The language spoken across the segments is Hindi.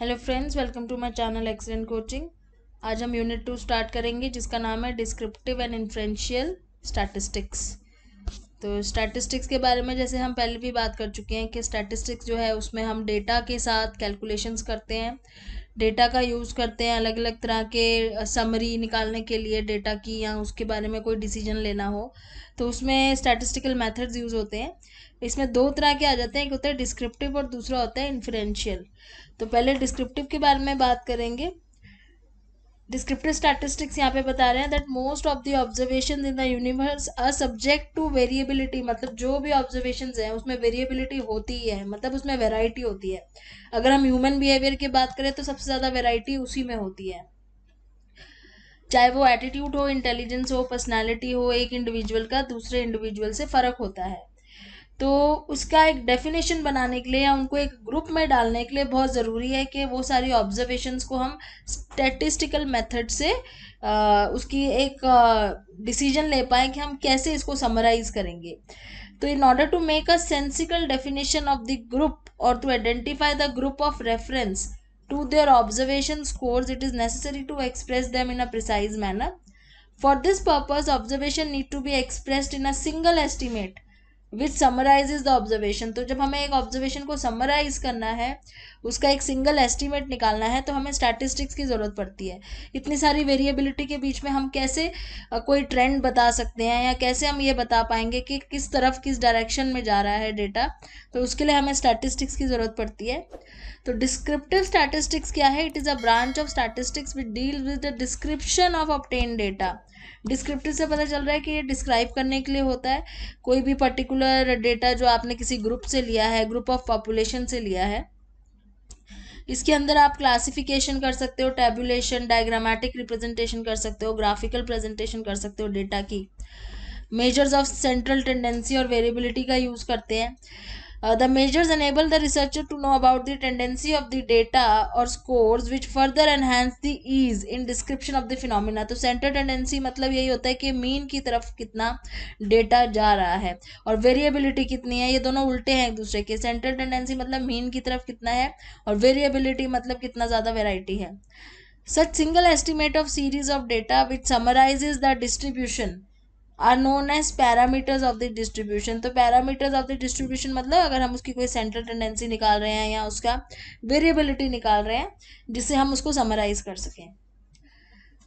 Hello friends welcome to my channel excellent coaching आज हम यूनिट टू स्टार्ट करेंगे जिसका नाम है डिस्क्रिप्टिव एंड इन्फ्रेंशियल स्टैटिस्टिक्स तो स्टैटिस्टिक्स के बारे में जैसे हम पहले भी बात कर चुके हैं कि स्टैटिस्टिक्स जो है उसमें हम डेटा के साथ कैलकुलेशंस करते हैं डेटा का यूज़ करते हैं अलग अलग तरह के समरी निकालने के लिए डेटा की या उसके बारे में कोई डिसीजन लेना हो तो उसमें स्टैटिस्टिकल मेथड्स यूज़ होते हैं इसमें दो तरह के आ जाते हैं एक होता है डिस्क्रिप्टिव और दूसरा होता है इन्फ्रेंशियल तो पहले डिस्क्रिप्टिव के बारे में बात करेंगे डिस्क्रिप्टिव स्टैटिस्टिक्स यहाँ पे बता रहे हैं that most of the observation in the universe are subject to variability मतलब जो भी ऑब्जर्वेशन हैं उसमें वेरिएबिलिटी होती है मतलब उसमें वेराइटी होती है अगर हम ह्यूमन बिहेवियर की बात करें तो सबसे ज़्यादा वेराइटी उसी में होती है चाहे वो एटीट्यूड हो इंटेलिजेंस हो पर्सनैलिटी हो एक इंडिविजुअल का दूसरे इंडिविजुअल से फ़र्क होता है तो उसका एक डेफिनेशन बनाने के लिए या उनको एक ग्रुप में डालने के लिए बहुत ज़रूरी है कि वो सारी ऑब्जर्वेशंस को हम स्टेटिस्टिकल मेथड से आ, उसकी एक डिसीजन ले पाएँ कि हम कैसे इसको समराइज़ करेंगे तो in order to make a sensical definition of the group और to identify the group of reference to their observation scores it is necessary to express them in a precise manner for this purpose observation need to be expressed in a single estimate which summarise the observation तो जब हमें एक ऑब्जर्वेशन को समराइज करना है उसका एक सिंगल एस्टिमेट निकालना है तो हमें स्टैटिस्टिक्स की ज़रूरत पड़ती है इतनी सारी वेरिएबिलिटी के बीच में हम कैसे कोई ट्रेंड बता सकते हैं या कैसे हम ये बता पाएंगे कि किस तरफ किस डायरेक्शन में जा रहा है डेटा तो उसके लिए हमें स्टैटिस्टिक्स की ज़रूरत पड़ती है तो डिस्क्रिप्टिव स्टैटिस्टिक्स क्या है it is a branch of statistics which deal with the description of obtained data descriptive से पता चल रहा है कि ये डिस्क्राइब करने के लिए होता है कोई भी पर्टिकुलर डेटा जो आपने किसी ग्रुप से लिया है ग्रुप ऑफ पॉपुलेशन से लिया है इसके अंदर आप क्लासिफिकेशन कर सकते हो टेबुलेशन डायग्रामेटिक रिप्रेजेंटेशन कर सकते हो ग्राफिकल प्रेजेंटेशन कर सकते हो डेटा की मेजर्स ऑफ सेंट्रल टेंडेंसी और वेरिएबिलिटी का यूज़ करते हैं the measures enable the researcher to know about the tendency of the data और scores which further enhance the ease in description of the phenomena तो सेंटर टेंडेंसी मतलब यही होता है कि मीन की तरफ कितना डेटा जा रहा है और वेरिएबिलिटी कितनी है ये दोनों उल्टे हैं एक दूसरे के सेंटर टेंडेंसी मतलब मीन की तरफ कितना है और वेरिएबिलिटी मतलब कितना ज़्यादा वेराइटी है such single estimate of series of data which summarise the distribution are known as parameters of the distribution तो पैरामीटर्स ऑफ द डिस्ट्रीब्यूशन मतलब अगर हम उसकी कोई सेंट्रल टेंडेंसी निकाल रहे हैं या उसका वेरिएबिलिटी निकाल रहे हैं जिससे हम उसको समराइज कर सकें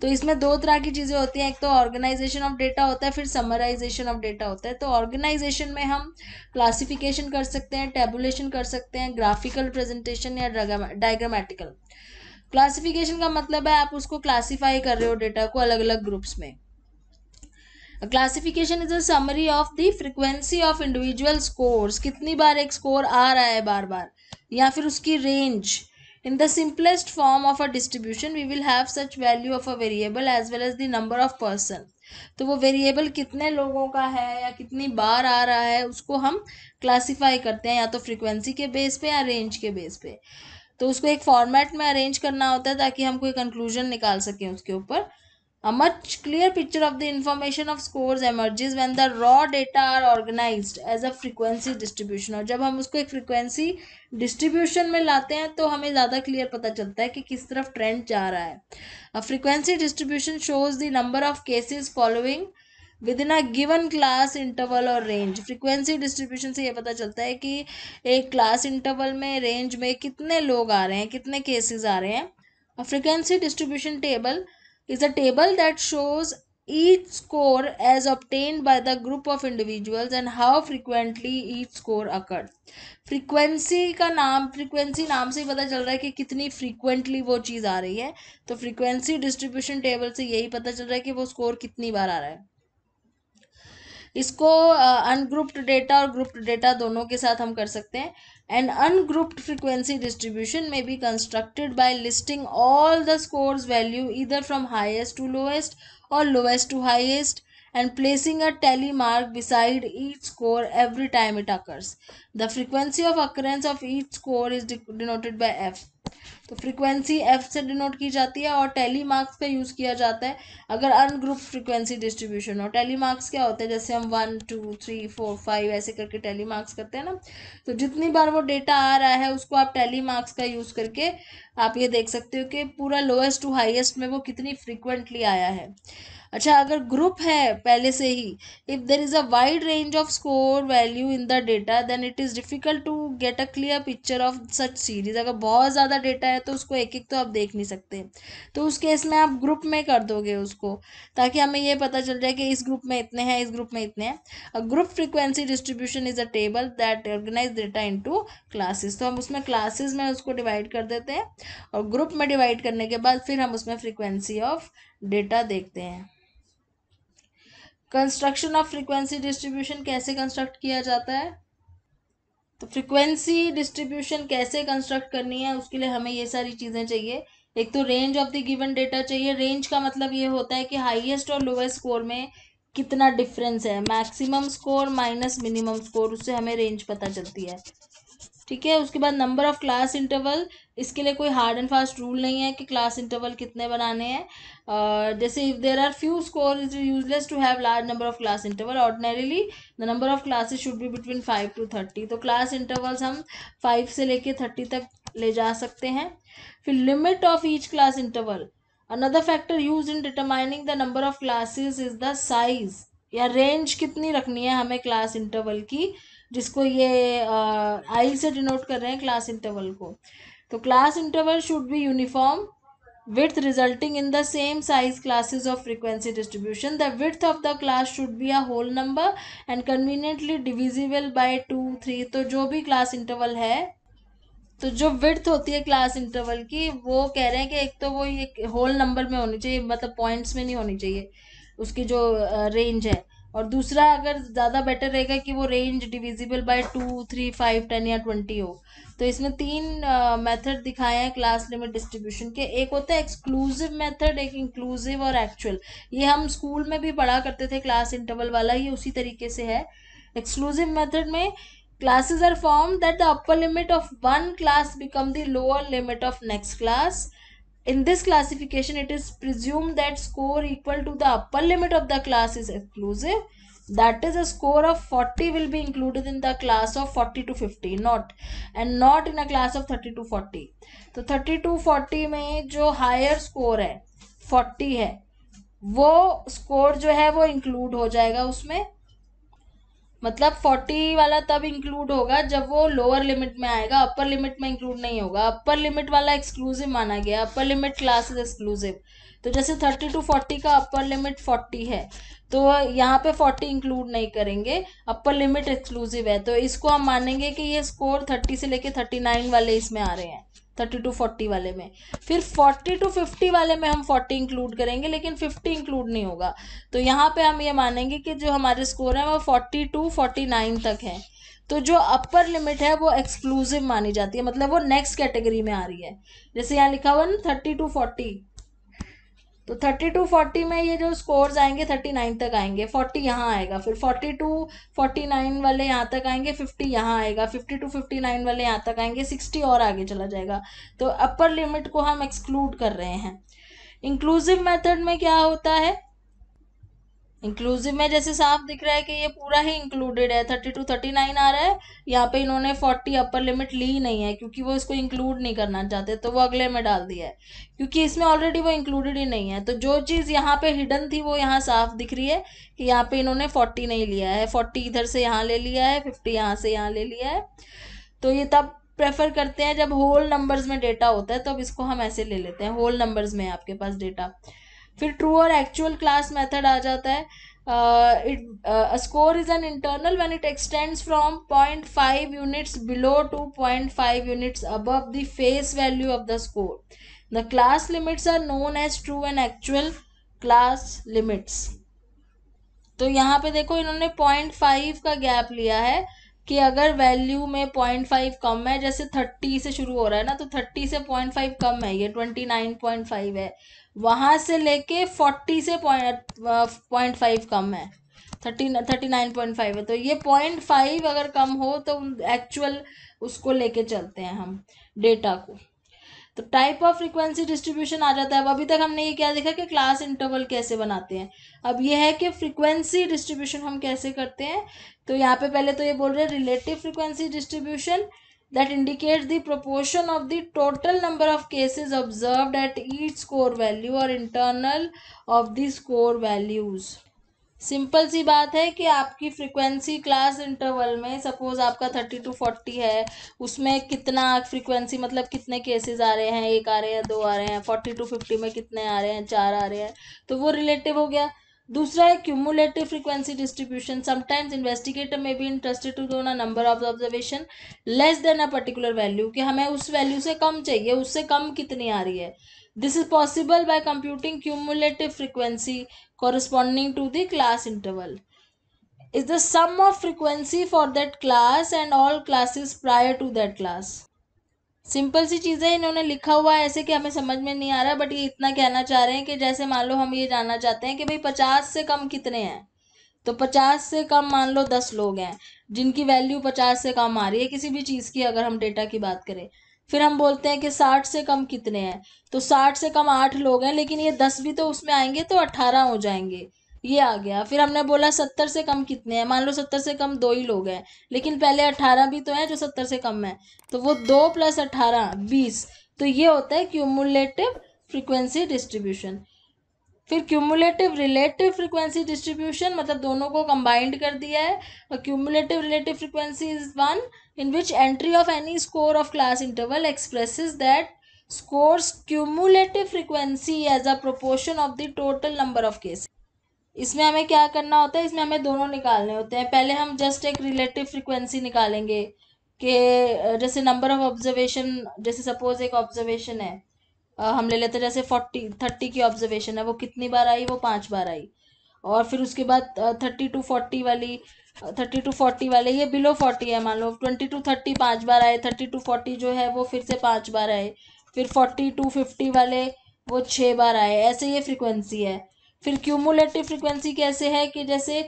तो इसमें दो तरह की चीज़ें होती हैं एक तो ऑर्गेनाइजेशन ऑफ डेटा होता है फिर समराइजेशन ऑफ डेटा होता है तो ऑर्गेनाइजेशन में हम क्लासिफिकेशन कर सकते हैं टेबुलेशन कर सकते हैं ग्राफिकल प्रेजेंटेशन या डायग्रामेटिकल क्लासिफिकेशन का मतलब है आप उसको क्लासीफाई कर रहे हो डेटा को अलग अलग ग्रुप्स में a classification is a summary of the frequency of individual scores कितनी बार एक स्कोर आ रहा है बार बार या फिर उसकी range in the simplest form of a distribution we will have such value of a variable as well as the number of person तो वो वेरिएबल कितने लोगों का है या कितनी बार आ रहा है उसको हम क्लासीफाई करते हैं या तो फ्रिक्वेंसी के बेस पे या रेंज के बेस पे तो उसको एक फॉर्मेट में अरेंज करना होता है ताकि हम कोई कंक्लूजन निकाल सकें उसके ऊपर A much clear picture of the information of scores emerges when the raw data are organized as a frequency distribution और जब हम उसको एक frequency distribution में लाते हैं तो हमें ज़्यादा clear पता चलता है कि किस तरफ trend जा रहा है A frequency distribution shows the number of cases following within a given class interval or range. Frequency distribution से ये पता चलता है कि एक class interval में range में कितने लोग आ रहे हैं कितने cases आ रहे हैं A frequency distribution table is a table that shows each score as obtained by the group of individuals and how frequently each score occurred frequency ka naam frequency naam se hi pata chal raha hai ki kitni frequently wo cheez aa rahi hai to frequency distribution table se yahi pata chal raha hai ki wo score kitni बार aa raha hai इसको अनग्रुप्ड डेटा और ग्रुप्ड डेटा दोनों के साथ हम कर सकते हैं एंड अनग्रुप्ड फ्रीक्वेंसी डिस्ट्रीब्यूशन में be constructed by listing all the scores value इधर फ्रॉम हाईएस्ट टू लोएस्ट और lowest to highest and placing a tally mark beside each score every time it occurs the frequency of occurrence of each score is denoted by F तो फ्रीक्वेंसी एफ से डिनोट की जाती है और टेली मार्क्स का यूज़ किया जाता है अगर अनग्रुप फ्रीक्वेंसी डिस्ट्रीब्यूशन हो टेली मार्क्स क्या होते हैं जैसे हम one two three four five ऐसे करके टेली मार्क्स करते हैं ना तो जितनी बार वो डेटा आ रहा है उसको आप टेली मार्क्स का यूज़ करके आप ये देख सकते हो कि पूरा लोएस्ट टू हाइएस्ट में वो कितनी फ्रिक्वेंटली आया है अच्छा अगर ग्रुप है पहले से ही if there is a wide range of score value in the data then it is difficult to get a clear picture of such series अगर बहुत ज़्यादा डेटा है तो उसको एक एक तो आप देख नहीं सकते तो उस केस में आप ग्रुप में कर दोगे उसको ताकि हमें यह पता चल जाए कि इस ग्रुप में इतने हैं इस ग्रुप में इतने हैं a group frequency distribution is a table that organize data into classes तो हम उसमें क्लासेस में उसको डिवाइड कर देते हैं और ग्रुप में डिवाइड करने के बाद फिर हम उसमें फ्रिक्वेंसी ऑफ डेटा देखते हैं कंस्ट्रक्शन ऑफ फ्रीक्वेंसी डिस्ट्रीब्यूशन कैसे कंस्ट्रक्ट किया जाता है तो फ्रीक्वेंसी डिस्ट्रीब्यूशन कैसे कंस्ट्रक्ट करनी है उसके लिए हमें ये सारी चीज़ें चाहिए एक तो range of the given data चाहिए रेंज का मतलब ये होता है कि हाईएस्ट और लोवेस्ट स्कोर में कितना डिफरेंस है maximum score minus minimum score उससे हमें रेंज पता चलती है ठीक है उसके बाद नंबर ऑफ क्लास इंटरवल इसके लिए कोई हार्ड एंड फास्ट रूल नहीं है कि क्लास इंटरवल कितने बनाने हैं जैसे if there are few score is useless to have large number of class interval ordinarily the number of classes should be between five to thirty तो क्लास इंटरवल्स हम फाइव से लेके थर्टी तक ले जा सकते हैं फिर limit of each class interval another factor use in determining the number of classes is the size या रेंज कितनी रखनी है हमें क्लास इंटरवल की जिसको ये आई से डिनोट कर रहे हैं क्लास इंटरवल को तो class interval should be uniform with resulting in the same size classes of frequency distribution the width of the class should be a whole number and conveniently divisible by two three तो जो भी क्लास इंटरवल है तो जो विथ होती है क्लास इंटरवल की वो कह रहे हैं कि एक तो वो ये होल नंबर में होनी चाहिए मतलब पॉइंट्स में नहीं होनी चाहिए उसकी जो रेंज है और दूसरा अगर ज़्यादा बेटर रहेगा कि वो range divisible by two three five ten या ट्वेंटी हो तो इसमें तीन मेथड uh, दिखाए हैं क्लास लिमिट डिस्ट्रीब्यूशन के एक होता है एक्सक्लूसिव मेथड एक इंक्लूसिव और एक्चुअल ये हम स्कूल में भी पढ़ा करते थे क्लास इंटरवल वाला ही उसी तरीके से है एक्सक्लूसिव मेथड में classes are form that the upper limit of one class become the lower limit of next class in this classification it is presumed that score equal to the upper limit of the class is exclusive that is a score of 40 will be included in the class of 40 to 50 not and not in a class of 30 to 40 तो 30 to 40 में जो हायर स्कोर है 40 है वो स्कोर जो है वो इंक्लूड हो जाएगा उसमें मतलब फोर्टी वाला तब इंक्लूड होगा जब वो लोअर लिमिट में आएगा अपर लिमिट में इंक्लूड नहीं होगा अपर लिमिट वाला एक्सक्लूसिव माना गया upper limit class is exclusive तो जैसे थर्टी टू फोर्टी का अपर लिमिट फोर्टी है तो यहाँ पे फोर्टी इंक्लूड नहीं करेंगे अपर लिमिट एक्सक्लूसिव है तो इसको हम मानेंगे कि ये स्कोर थर्टी से लेके थर्टी नाइन वाले इसमें आ रहे हैं थर्टी टू फोर्टी वाले में फिर फोर्टी टू फिफ्टी वाले में हम फोर्टी इंक्लूड करेंगे लेकिन फिफ्टी इंक्लूड नहीं होगा तो यहाँ पे हम ये मानेंगे कि जो हमारे स्कोर हैं वो फोर्टी टू फोर्टी नाइन तक हैं तो जो अपर लिमिट है वो एक्सक्लूसिव मानी जाती है मतलब वो नेक्स्ट कैटेगरी में आ रही है जैसे यहाँ लिखा हुआ ना थर्टी टू फोर्टी तो थर्टी टू फोर्टी में ये जो स्कोर्स आएंगे थर्टी नाइन तक आएंगे फोर्टी यहाँ आएगा फिर फोर्टी टू फोर्टी नाइन वाले यहाँ तक आएंगे फिफ्टी यहाँ आएगा फिफ्टी टू फिफ्टी नाइन वाले यहाँ तक आएंगे सिक्सटी और आगे चला जाएगा तो अपर लिमिट को हम एक्सक्लूड कर रहे हैं इंक्लूसिव मेथड में क्या होता है इंक्लूसिव में जैसे साफ दिख रहा है कि ये पूरा ही इंक्लूडेड है थर्टी टू थर्टी नाइन आ रहा है यहाँ पे इन्होंने फोर्टी अपर लिमिट ली नहीं है क्योंकि वो इसको इंक्लूड नहीं करना चाहते तो वो अगले में डाल दिया है क्योंकि इसमें ऑलरेडी वो इंक्लूडेड ही नहीं है तो जो चीज़ यहाँ पे हिडन थी वो यहाँ साफ दिख रही है कि यहाँ पे इन्होंने फोर्टी नहीं लिया है फोर्टी इधर से यहाँ ले लिया है फिफ्टी यहाँ से यहाँ ले लिया है तो ये तब प्रेफर करते हैं जब होल नंबर्स में डेटा होता है तो अब इसको हम ऐसे ले लेते हैं होल नंबर्स में आपके पास डेटा फिर ट्रू और एक्चुअल क्लास मेथड आ जाता है it score is an interval when it extends from point five units below to point five units above the face value of the score the class limits are known as true and actual class limits तो यहाँ पे देखो इन्होंने पॉइंट फाइव का गैप लिया है कि अगर वैल्यू में पॉइंट फाइव कम है जैसे थर्टी से शुरू हो रहा है ना तो थर्टी से पॉइंट फाइव कम है ये ट्वेंटी नाइन पॉइंट फाइव है वहाँ से लेके फोर्टी से पॉइंट फाइव कम है thirty thirty nine point five है तो ये पॉइंट फाइव अगर कम हो तो एक्चुअल उसको लेके चलते हैं हम डेटा को तो टाइप ऑफ फ्रीक्वेंसी डिस्ट्रीब्यूशन आ जाता है अब अभी तक हमने ये क्या देखा कि क्लास इंटरवल कैसे बनाते हैं अब ये है कि फ्रीक्वेंसी डिस्ट्रीब्यूशन हम कैसे करते हैं तो यहाँ पे पहले तो ये बोल रहे हैं relative frequency distribution that indicates the proportion of the total number of cases observed at each score value और internal of the score values simple सी बात है कि आपकी फ्रीक्वेंसी क्लास इंटरवल में सपोज आपका थर्टी टू फोर्टी है उसमें कितना फ्रीक्वेंसी मतलब कितने केसेस आ रहे हैं एक आ रहे हैं दो आ रहे हैं फोर्टी टू फिफ्टी में कितने आ रहे हैं चार आ रहे हैं तो वो रिलेटिव हो गया दूसरा है cumulative frequency distribution sometimes investigator में भी interested to gone number of observation less than a particular value कि हमें उस वैल्यू से कम चाहिए उससे कम कितनी आ रही है this is possible by computing cumulative frequency corresponding to the class interval is the sum of frequency for that class and all classes prior to that class simple सी चीज़ें इन्होंने लिखा हुआ है ऐसे कि हमें समझ में नहीं आ रहा बट ये इतना कहना चाह रहे हैं कि जैसे मान लो हम ये जानना चाहते हैं कि भाई पचास से कम कितने हैं तो पचास से कम मान लो दस लोग हैं जिनकी वैल्यू पचास से कम आ रही है किसी भी चीज़ की अगर हम डेटा की बात करें फिर हम बोलते हैं कि साठ से कम कितने हैं तो साठ से कम आठ लोग हैं लेकिन ये दस भी तो उसमें आएंगे तो अट्ठारह हो जाएंगे ये आ गया फिर हमने बोला सत्तर से कम कितने हैं मान लो सत्तर से कम दो ही लोग हैं लेकिन पहले अट्ठारह भी तो हैं जो सत्तर से कम है तो वो दो प्लस अठारह बीस तो ये होता है क्यूमुलेटिव फ्रीक्वेंसी डिस्ट्रीब्यूशन फिर क्यूमुलेटिव रिलेटिव फ्रीक्वेंसी डिस्ट्रीब्यूशन मतलब दोनों को कंबाइंड कर दिया है और cumulative relative frequency is one in which entry of any score of class interval express that scores cumulative frequency as a proportion of the total number of cases इसमें हमें क्या करना होता है इसमें हमें दोनों निकालने होते हैं पहले हम जस्ट एक रिलेटिव फ्रिक्वेंसी निकालेंगे कि जैसे नंबर ऑफ ऑब्जर्वेशन जैसे सपोज एक ऑब्जर्वेशन है हम ले लेते हैं जैसे फोर्टी थर्टी की ऑब्जर्वेशन है वो कितनी बार आई वो पाँच बार आई और फिर उसके बाद थर्टी टू फोर्टी वाली थर्टी टू फोर्टी वाले ये बिलो फोर्टी है मान लो ट्वेंटी टू थर्टी पाँच बार आए थर्टी टू फोर्टी जो है वो फिर से पाँच बार आए फिर फोर्टी टू फिफ्टी वाले वो छः बार आए ऐसे ये फ्रिक्वेंसी है फिर क्यूमुलेटिव फ्रिक्वेंसी कैसे है कि जैसे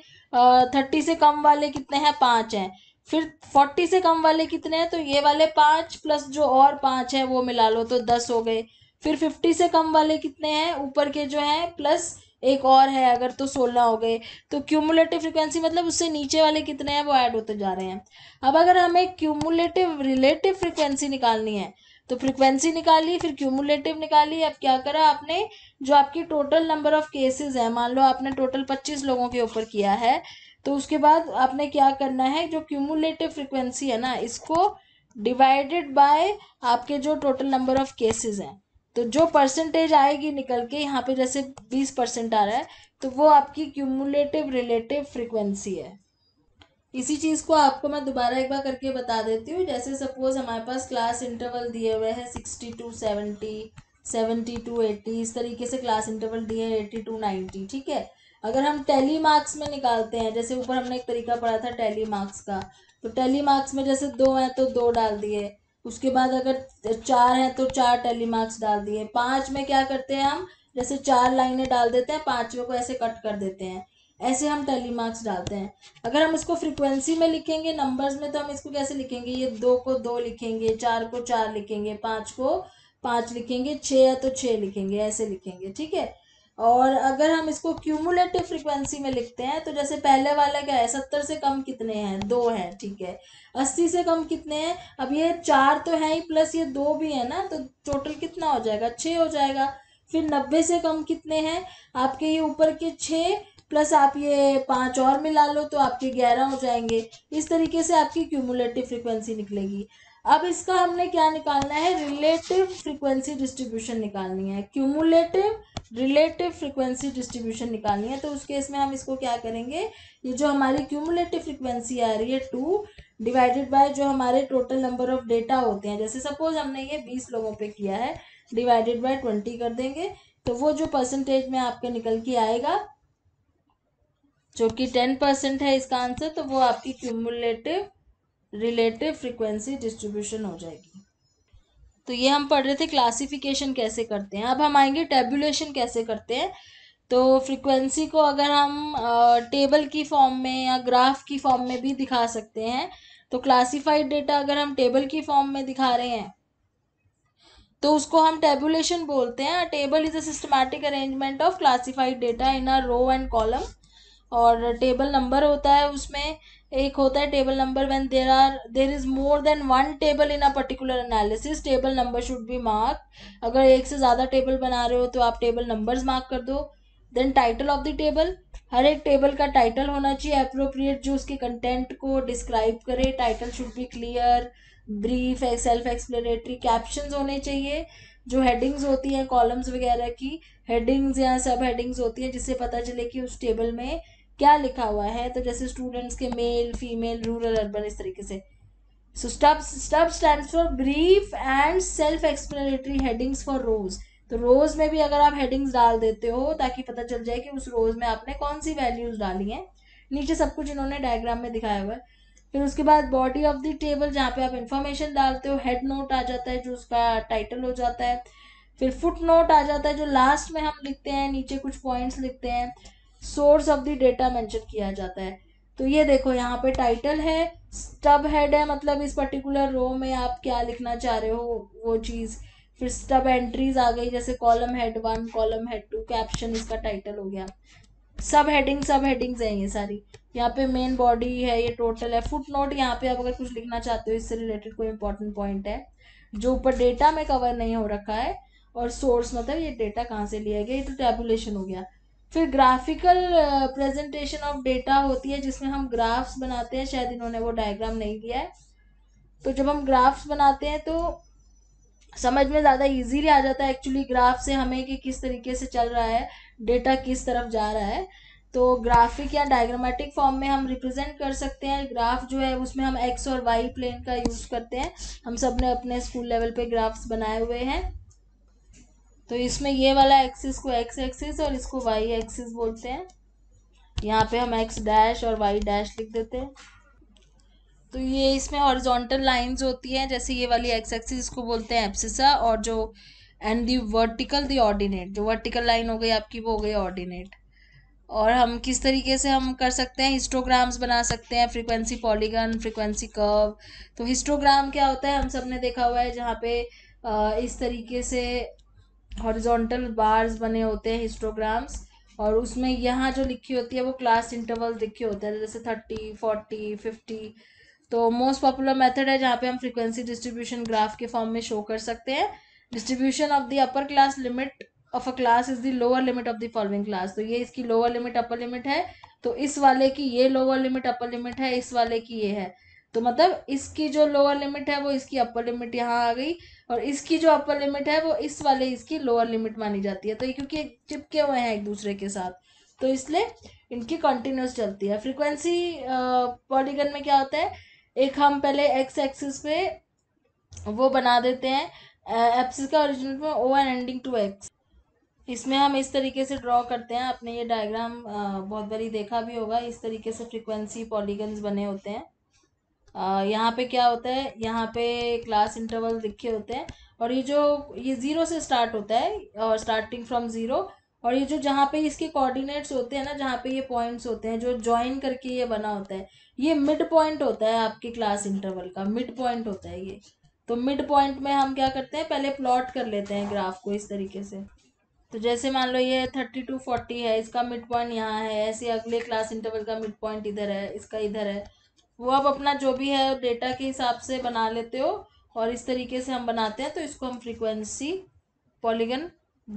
थर्टी से कम वाले कितने हैं पाँच हैं फिर फोर्टी से कम वाले कितने हैं तो ये वाले पाँच प्लस जो और पाँच है वो मिला लो तो दस हो गए फिर फिफ्टी से कम वाले कितने हैं ऊपर के जो हैं प्लस एक और है अगर तो सोलह हो गए तो क्यूमुलेटिव फ्रिक्वेंसी मतलब उससे नीचे वाले कितने हैं वो ऐड होते जा रहे हैं अब अगर हमें क्यूमुलेटिव रिलेटिव फ्रिक्वेंसी निकालनी है तो फ्रिक्वेंसी निकाली फिर क्यूमुलेटिव निकाली अब क्या करा आपने जो आपकी टोटल नंबर ऑफ केसेस है मान लो आपने टोटल पच्चीस लोगों के ऊपर किया है तो उसके बाद आपने क्या करना है जो क्यूमुलेटिव फ्रिक्वेंसी है ना इसको डिवाइडेड बाय आपके जो टोटल नंबर ऑफ केसेस हैं तो जो परसेंटेज आएगी निकल के यहाँ पे जैसे बीस परसेंट आ रहा है तो वो आपकी क्यूमुलेटिव रिलेटिव फ्रिक्वेंसी है इसी चीज़ को आपको मैं दोबारा एक बार करके बता देती हूँ जैसे सपोज़ हमारे पास क्लास इंटरवल दिए हुए हैं sixty to seventy seventy to eighty इस तरीके से क्लास इंटरवल दिए हैं एट्टी टू नाइन्टी ठीक है अगर हम टेली मार्क्स में निकालते हैं जैसे ऊपर हमने एक तरीका पढ़ा था टेली मार्क्स का तो टेली मार्क्स में जैसे दो हैं तो दो डाल दिए उसके बाद अगर चार हैं तो चार टेली मार्क्स डाल दिए पाँच में क्या करते हैं हम जैसे चार लाइनें डाल देते हैं पाँचवें को ऐसे कट कर देते हैं ऐसे हम टेली मार्क्स डालते हैं अगर हम इसको फ्रिक्वेंसी में लिखेंगे नंबर्स में तो हम इसको कैसे लिखेंगे ये दो को दो लिखेंगे चार को चार लिखेंगे पाँच को पाँच लिखेंगे छः या तो छः लिखेंगे ऐसे लिखेंगे ठीक है और अगर हम इसको क्यूमुलेटिव फ्रिक्वेंसी में लिखते हैं तो जैसे पहले वाला क्या है सत्तर से कम कितने हैं दो हैं ठीक है अस्सी से कम कितने हैं अब ये चार तो है ही प्लस ये दो भी है ना तो टोटल कितना हो जाएगा छः हो जाएगा फिर नब्बे से कम कितने हैं आपके ये ऊपर के छः प्लस आप ये पाँच और मिला लो तो आपके ग्यारह हो जाएंगे इस तरीके से आपकी क्यूमुलेटिव फ्रिक्वेंसी निकलेगी अब इसका हमने क्या निकालना है रिलेटिव फ्रिक्वेंसी डिस्ट्रीब्यूशन निकालनी है क्यूमुलेटिव रिलेटिव फ्रिक्वेंसी डिस्ट्रीब्यूशन निकालनी है तो उस केस में हम इसको क्या करेंगे ये जो हमारी क्यूमुलेटिव फ्रिक्वेंसी आ रही है टू डिवाइडेड बाय जो हमारे टोटल नंबर ऑफ डेटा होते हैं जैसे सपोज हमने ये बीस लोगों पे किया है डिवाइडेड बाय ट्वेंटी कर देंगे तो वो जो परसेंटेज में आपके निकल के आएगा जो कि टेन परसेंट है इसका आंसर तो वो आपकी क्यूमुलेटिव रिलेटिव फ्रिक्वेंसी डिस्ट्रीब्यूशन हो जाएगी तो ये हम पढ़ रहे थे क्लासिफिकेशन कैसे करते हैं अब हम आएंगे टेबुलेशन कैसे करते हैं तो फ्रिक्वेंसी को अगर हम टेबल की फॉर्म में या ग्राफ की फॉर्म में भी दिखा सकते हैं तो क्लासिफाइड डेटा अगर हम टेबल की फॉर्म में दिखा रहे हैं तो उसको हम टेबुलेशन बोलते हैं table is a systematic arrangement of classified data in a row and column और टेबल नंबर होता है उसमें एक होता है table number when there are there is more than one table in a particular analysis table number should be mark अगर एक से ज़्यादा टेबल बना रहे हो तो आप टेबल नंबर्स मार्क कर दो then title of the table हर एक टेबल का टाइटल होना चाहिए अप्रोप्रिएट जो उसके कंटेंट को डिस्क्राइब करे title should be clear brief self explanatory caption होने चाहिए जो हेडिंग्स होती हैं कॉलम्स वगैरह की हेडिंग्स या सब हेडिंग्स होती हैं जिससे पता चले कि उस टेबल में क्या लिखा हुआ है तो जैसे स्टूडेंट्स के मेल फीमेल रूरल अर्बन इस तरीके से so stubs stub stand for brief and self explanatory headings for rows तो रोज में भी अगर आप हेडिंग्स डाल देते हो ताकि पता चल जाए कि उस रोज में आपने कौन सी वैल्यूज डाली हैं नीचे सब कुछ इन्होंने डायग्राम में दिखाया हुआ है फिर उसके बाद बॉडी ऑफ द टेबल जहाँ पे आप इन्फॉर्मेशन डालते हो हेड नोट आ जाता है जो उसका टाइटल हो जाता है फिर फुट नोट आ जाता है जो लास्ट में हम लिखते हैं नीचे कुछ पॉइंट्स लिखते हैं source of the data mention किया जाता है तो ये देखो यहाँ पे टाइटल है स्टब हेड है मतलब इस पर्टिकुलर रो में आप क्या लिखना चाह रहे हो वो चीज़ फिर स्टब एंट्रीज आ गई जैसे column head one column head two caption इसका टाइटल हो गया सब हेडिंग सब हेडिंग्स हैं ये सारी यहाँ पे मेन बॉडी है ये टोटल है फुट नोट यहाँ पे आप अगर कुछ लिखना चाहते हो इससे रिलेटेड कोई इंपॉर्टेंट पॉइंट है जो ऊपर डेटा में कवर नहीं हो रखा है और सोर्स मतलब ये डेटा कहाँ से लिया गया ये तो टेबुलेशन हो गया फिर ग्राफिकल प्रेजेंटेशन ऑफ डेटा होती है जिसमें हम ग्राफ्स बनाते हैं शायद इन्होंने वो डायग्राम नहीं दिया है तो जब हम ग्राफ्स बनाते हैं तो समझ में ज़्यादा इजीली आ जाता है एक्चुअली ग्राफ से हमें कि किस तरीके से चल रहा है डेटा किस तरफ जा रहा है तो ग्राफिक या डायग्रामेटिक फॉर्म में हम रिप्रेजेंट कर सकते हैं ग्राफ जो है उसमें हम एक्स और वाई प्लेन का यूज़ करते हैं हम सब ने अपने स्कूल लेवल पे ग्राफ्स बनाए हुए हैं तो इसमें ये वाला एक्सिस को एक्स एक्सिस और इसको वाई एक्सिस बोलते हैं यहाँ पे हम एक्स डैश और वाई डैश लिख देते हैं तो ये इसमें हॉरिजॉन्टल लाइंस होती हैं जैसे ये वाली एक्स एक्सिस इसको बोलते हैं एप्सिसा और जो and the vertical the ordinate जो वर्टिकल लाइन हो गई आपकी वो हो गई ऑर्डिनेट और हम किस तरीके से हम कर सकते हैं हिस्टोग्राम्स बना सकते हैं फ्रीक्वेंसी पॉलीगन फ्रीक्वेंसी कर्व तो हिस्टोग्राम क्या होता है हम सब ने देखा हुआ है जहाँ पे इस तरीके से हॉरिजॉन्टल बार्स बने होते हैं हिस्टोग्राम्स और उसमें यहाँ जो लिखी होती है वो क्लास इंटरवल लिखे होते हैं जैसे थर्टी फोर्टी फिफ्टी तो मोस्ट पॉपुलर मेथड है जहाँ पे हम फ्रीक्वेंसी डिस्ट्रीब्यूशन ग्राफ के फॉर्म में शो कर सकते हैं distribution of the upper class limit of a class is the lower limit of the following class तो ये इसकी लोअर लिमिट अपर लिमिट है तो इस वाले की ये लोअर लिमिट अपर लिमिट है इस वाले की ये है तो मतलब इसकी जो लोअर लिमिट है वो इसकी अपर लिमिट यहाँ आ गई और इसकी जो अपर लिमिट है वो इस वाले इसकी लोअर लिमिट मानी जाती है तो ये क्योंकि चिपके हुए हैं एक दूसरे के साथ तो इसलिए इनकी कंटिन्यूस चलती है फ्रीक्वेंसी पॉलीगन में क्या होता है एक हम पहले एक्स एक्सिस पे वो बना देते हैं एप्सिस का ओरिजिनल में O N ending to X इसमें हम इस तरीके से ड्रॉ करते हैं आपने ये डायग्राम बहुत बारी देखा भी होगा इस तरीके से फ्रीक्वेंसी पॉलीगन्स बने होते हैं यहाँ पे क्या होता है यहाँ पे क्लास इंटरवल लिखे होते हैं और ये जो ये ज़ीरो से स्टार्ट होता है और स्टार्टिंग फ्रॉम ज़ीरो और ये जो जहाँ पे इसके कोऑर्डिनेट्स होते हैं ना जहाँ पे ये पॉइंट्स होते हैं जो ज्वाइन करके ये बना होता है ये मिड पॉइंट होता है आपके क्लास इंटरवल का मिड पॉइंट होता है ये तो मिड पॉइंट में हम क्या करते हैं पहले प्लॉट कर लेते हैं ग्राफ को इस तरीके से तो जैसे मान लो ये थर्टी टू फोर्टी है इसका मिड पॉइंट यहाँ है ऐसे अगले क्लास इंटरवल का मिड पॉइंट इधर है इसका इधर है वो आप अपना जो भी है डेटा के हिसाब से बना लेते हो और इस तरीके से हम बनाते हैं तो इसको हम फ्रीक्वेंसी पॉलीगन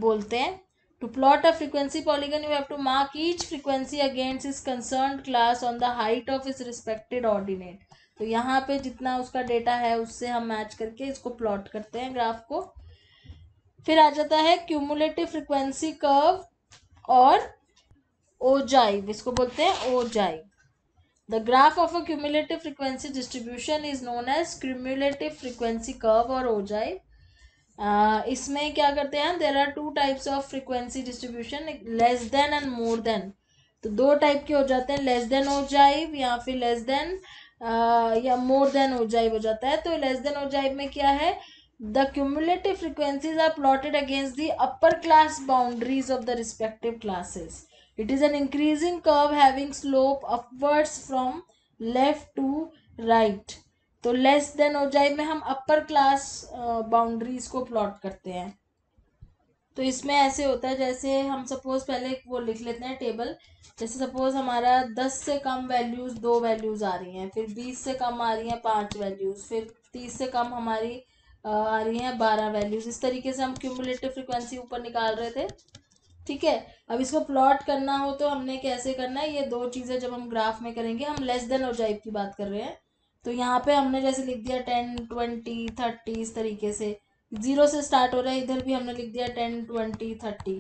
बोलते हैं to plot a frequency polygon you have to mark each frequency against is concern class on the height of is respected ordinate तो यहाँ पे जितना उसका डेटा है उससे हम मैच करके इसको प्लॉट करते हैं ग्राफ को फिर आ जाता है क्यूमुलेटिव फ्रिक्वेंसी कर्व और ओजाइव इसको बोलते हैं ogive the graph of a cumulative frequency distribution is known as cumulative frequency curve or ogive uh, इसमें क्या करते हैं there are two types of frequency distribution less than and more than तो दो टाइप के हो जाते हैं लेस देन ओ जाइव या फिर लेस देन uh, या मोर देन ओ जाइव हो जाता है तो लेस देन ओ जाइव में क्या है the cumulative frequencies are plotted against the upper class boundaries of the respective classes It is an increasing curve having slope upwards from left to right तो लेस देन ओजाई में हम अपर क्लास बाउंड्रीज को प्लॉट करते हैं तो इसमें ऐसे होता है जैसे हम सपोज पहले वो लिख लेते हैं टेबल जैसे सपोज हमारा दस से कम वैल्यूज़ दो वैल्यूज़ आ रही हैं फिर बीस से कम आ रही हैं पांच वैल्यूज़ फिर तीस से कम हमारी आ रही हैं बारह वैल्यूज़ इस तरीके से हम क्यूमुलेटिव फ्रिक्वेंसी ऊपर निकाल रहे थे ठीक है अब इसको प्लॉट करना हो तो हमने कैसे करना है ये दो चीज़ें जब हम ग्राफ में करेंगे हम लेस देन और जाइब की बात कर रहे हैं तो यहाँ पे हमने जैसे लिख दिया टेन ट्वेंटी थर्टी इस तरीके से ज़ीरो से स्टार्ट हो रहा है इधर भी हमने लिख दिया टेन ट्वेंटी थर्टी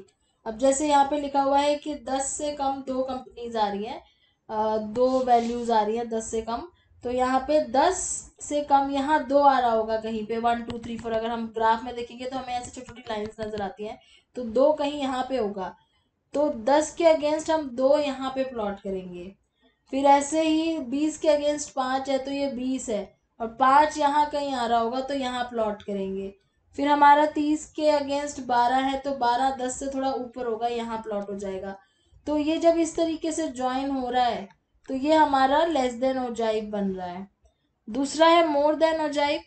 अब जैसे यहाँ पे लिखा हुआ है कि दस से कम दो कंपनीज आ रही हैं दो वैल्यूज़ आ रही हैं दस से कम तो यहाँ पे दस से कम यहाँ दो आ रहा होगा कहीं पे वन टू थ्री फोर अगर हम ग्राफ में देखेंगे तो हमें ऐसे छोटी छोटी लाइन्स नज़र आती हैं तो दो कहीं यहाँ पे होगा तो दस के अगेंस्ट हम दो यहाँ पे प्लॉट करेंगे फिर ऐसे ही बीस के अगेंस्ट पाँच है तो ये बीस है और पाँच यहाँ कहीं आ रहा होगा तो यहाँ प्लॉट करेंगे फिर हमारा तीस के अगेंस्ट बारह है तो बारह दस से थोड़ा ऊपर होगा यहाँ प्लॉट हो जाएगा तो ये जब इस तरीके से ज्वाइन हो रहा है तो ये हमारा लेस देन ओजाइब बन रहा है दूसरा है मोर देन ओजाइब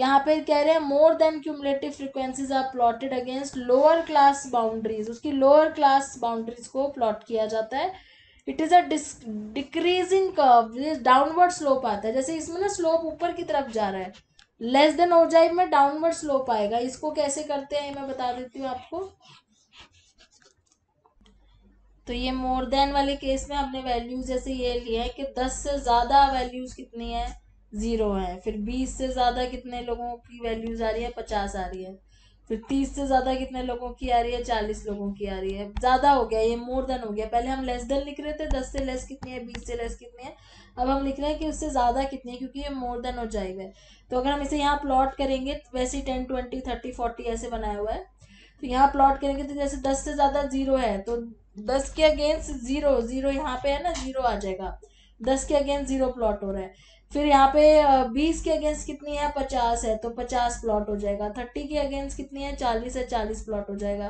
यहाँ पे कह रहे हैं more than cumulative frequencies are plotted against lower class boundaries उसकी लोअर क्लास बाउंड्रीज को प्लॉट किया जाता है it is a decreasing curve downward slope आता है जैसे इसमें ना स्लोप ऊपर की तरफ जा रहा है लेस देन ओजाइब में डाउनवर्ड स्लोप आएगा इसको कैसे करते हैं मैं बता देती हूँ आपको तो ये मोर देन वाले केस में हमने वैल्यूज़ जैसे ये लिए हैं कि दस से ज़्यादा वैल्यूज़ कितनी है ज़ीरो है फिर बीस से ज़्यादा कितने लोगों की वैल्यूज़ आ रही है पचास आ रही है फिर तीस से ज़्यादा कितने लोगों की आ रही है चालीस लोगों की आ रही है ज़्यादा हो गया ये मोर देन हो गया पहले हम लेस देन लिख रहे थे दस से लेस कितनी है बीस से लेस कितनी है अब हम लिख रहे हैं कि उससे ज़्यादा कितनी है क्योंकि ये मोर देन हो जाएगा तो अगर हम इसे यहाँ प्लॉट करेंगे तो वैसे वैसे टेन ट्वेंटी थर्टी फोर्टी ऐसे बनाया हुआ है तो यहाँ प्लॉट करेंगे तो जैसे दस से ज़्यादा जीरो है तो दस के अगेंस्ट जीरो जीरो यहाँ पे है ना जीरो आ जाएगा दस के अगेंस्ट जीरो प्लॉट हो रहा है फिर यहाँ पे बीस के अगेंस्ट कितनी है पचास है तो पचास प्लॉट हो जाएगा थर्टी के अगेंस्ट कितनी है चालीस है चालीस प्लॉट हो जाएगा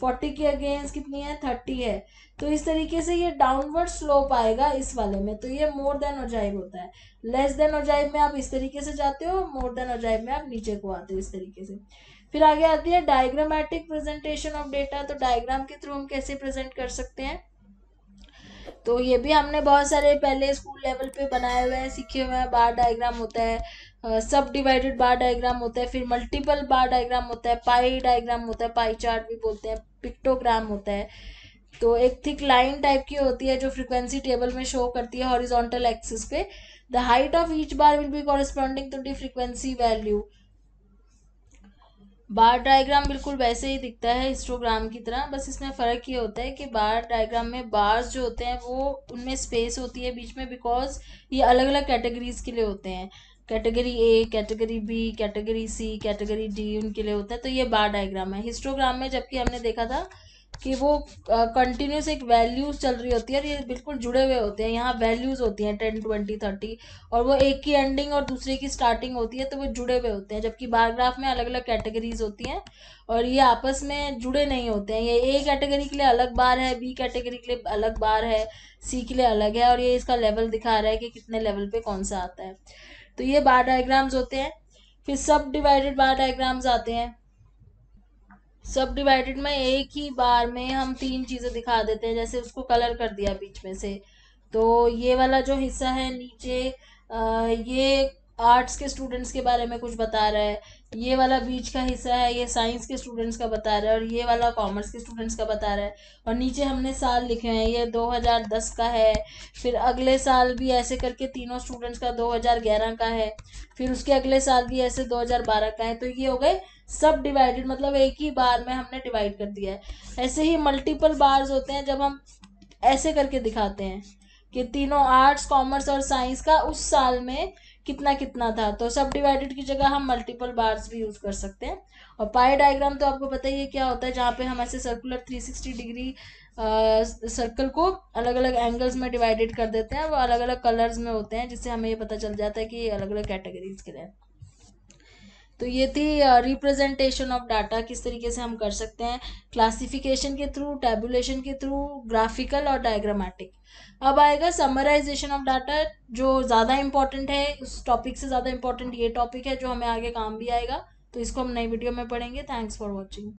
फोर्टी के अगेंस्ट कितनी है थर्टी है तो इस तरीके से ये डाउनवर्ड स्लोप आएगा इस वाले में तो ये मोर देन ओजाइब होता है लेस देन ओजाइब में आप इस तरीके से जाते हो मोर देन ओजाइब में आप नीचे को आते हो इस तरीके से फिर आगे आती है डायग्रामेटिक प्रेजेंटेशन ऑफ डेटा तो डायग्राम के थ्रू हम कैसे प्रेजेंट कर सकते हैं तो ये भी हमने बहुत सारे पहले स्कूल लेवल पे बनाए हुए हैं सीखे हुए हैं बार डायग्राम होता है सब डिवाइडेड बार डायग्राम होता है फिर मल्टीपल बार डायग्राम होता है पाई डायग्राम होता है पाई चार्ट भी बोलते हैं पिक्टोग्राम होता है तो एक थिक लाइन टाइप की होती है जो फ्रिक्वेंसी टेबल में शो करती है हॉरिजॉन्टल एक्सिस पे the height of each bar will be corresponding to the frequency value bar diagram बिल्कुल वैसे ही दिखता है हिस्टोग्राम की तरह बस इसमें फ़र्क ये होता है कि बार डायग्राम में बार्स जो होते हैं वो उनमें स्पेस होती है बीच में बिकॉज ये अलग अलग कैटेगरीज़ के लिए होते हैं category A category B category C category D उनके लिए होता है तो ये बार डायग्राम है हिस्टोग्राम में जबकि हमने देखा था कि वो कंटिन्यूस एक वैल्यूज चल रही होती है और ये बिल्कुल जुड़े हुए होते हैं यहाँ वैल्यूज होती हैं टेन ट्वेंटी थर्टी और वो एक की एंडिंग और दूसरे की स्टार्टिंग होती है तो वो जुड़े हुए होते हैं जबकि बारग्राफ में अलग अलग कैटेगरीज होती हैं और ये आपस में जुड़े नहीं होते हैं ये ए कैटेगरी के लिए अलग बार है बी कैटेगरी के लिए अलग बार है सी के लिए अलग है और ये इसका लेवल दिखा रहा है कि कितने लेवल पे कौन सा आता है तो ये बार डायग्राम्स होते हैं फिर सब डिवाइडेड बार डायग्राम्स आते हैं सब डिवाइडेड में एक ही बार में हम तीन चीज़ें दिखा देते हैं जैसे उसको कलर कर दिया बीच में से तो ये वाला जो हिस्सा है नीचे आ, ये आर्ट्स के स्टूडेंट्स के बारे में कुछ बता रहा है ये वाला बीच का हिस्सा है ये साइंस के स्टूडेंट्स का बता रहा है और ये वाला कॉमर्स के स्टूडेंट्स का बता रहा है और नीचे हमने साल लिखे हैं ये 2010 का है फिर अगले साल भी ऐसे करके तीनों स्टूडेंट्स का 2011 का है फिर उसके अगले साल भी ऐसे 2012 का है तो ये हो गए सब डिवाइडेड मतलब एक ही बार में हमने डिवाइड कर दिया है ऐसे ही मल्टीपल बार्स होते हैं जब हम ऐसे करके दिखाते हैं कि तीनों आर्ट्स कॉमर्स और साइंस का उस साल में कितना कितना था तो सब डिवाइडेड की जगह हम मल्टीपल बार्स भी यूज़ कर सकते हैं और पाई डायग्राम तो आपको पता ही है क्या होता है जहाँ पे हम ऐसे सर्कुलर 360 डिग्री सर्कल को अलग अलग एंगल्स में डिवाइडेड कर देते हैं वो अलग अलग कलर्स में होते हैं जिससे हमें ये पता चल जाता है कि अलग अलग कैटेगरीज के लिए तो ये थी रिप्रेजेंटेशन ऑफ डाटा किस तरीके से हम कर सकते हैं क्लासिफिकेशन के थ्रू टेबुलेशन के थ्रू ग्राफिकल और डायग्रामेटिक अब आएगा समराइजेशन ऑफ डाटा जो ज़्यादा इम्पॉर्टेंट है उस टॉपिक से ज़्यादा इम्पॉर्टेंट ये टॉपिक है जो हमें आगे काम भी आएगा तो इसको हम नई वीडियो में पढ़ेंगे थैंक्स फॉर वॉचिंग